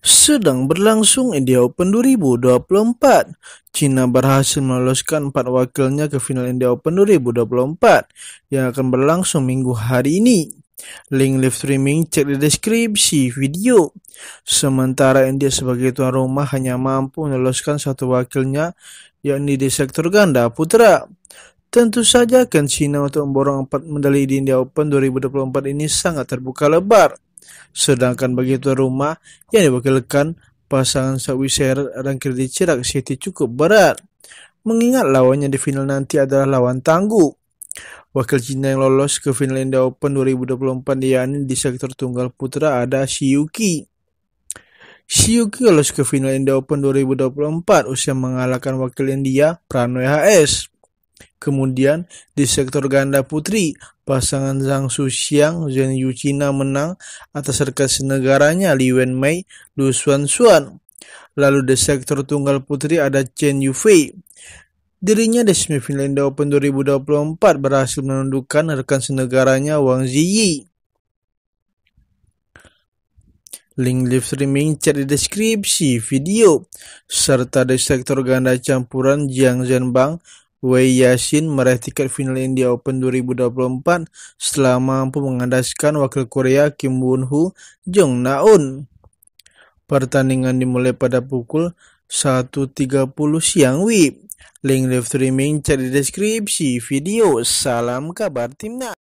sedang berlangsung India Open 2024. Cina berhasil meloloskan empat wakilnya ke final India Open 2024 yang akan berlangsung minggu hari ini. Link live streaming cek di deskripsi video. Sementara India sebagai tuan rumah hanya mampu meloloskan satu wakilnya yakni di sektor ganda putra. Tentu saja kan Cina untuk memborong empat medali di India Open 2024 ini sangat terbuka lebar. Sedangkan bagi tuan rumah yang diwakilkan pasangan Sawi Serat Rangkir di Cirak City cukup berat. Mengingat lawannya di final nanti adalah lawan tangguh. Wakil Cina yang lolos ke final India Open 2024 yakni di sektor tunggal putra ada Shiyuki. Shiyuki lolos ke final India Open 2024 usia mengalahkan wakil India Pranoy HS. Kemudian di sektor ganda putri, pasangan Zhang Xuxiang Zhen Yuchina menang atas rekan senegaranya Li Wenmei Lu Xuan Xuan. Lalu di sektor tunggal putri ada Chen Yufei. Dirinya di semifinal Indo Open 2024 berhasil menundukkan rekan senegaranya Wang Ziyi. Link live streaming chat di deskripsi video. Serta di sektor ganda campuran Jiang Zhenbang Wei Yashin meraih tiket final India Open 2024 setelah mampu mengandaskan wakil Korea Kim Won Jung Jong Naun. Pertandingan dimulai pada pukul 1.30 siang WIB. Link live streaming cari deskripsi video. Salam kabar timnas.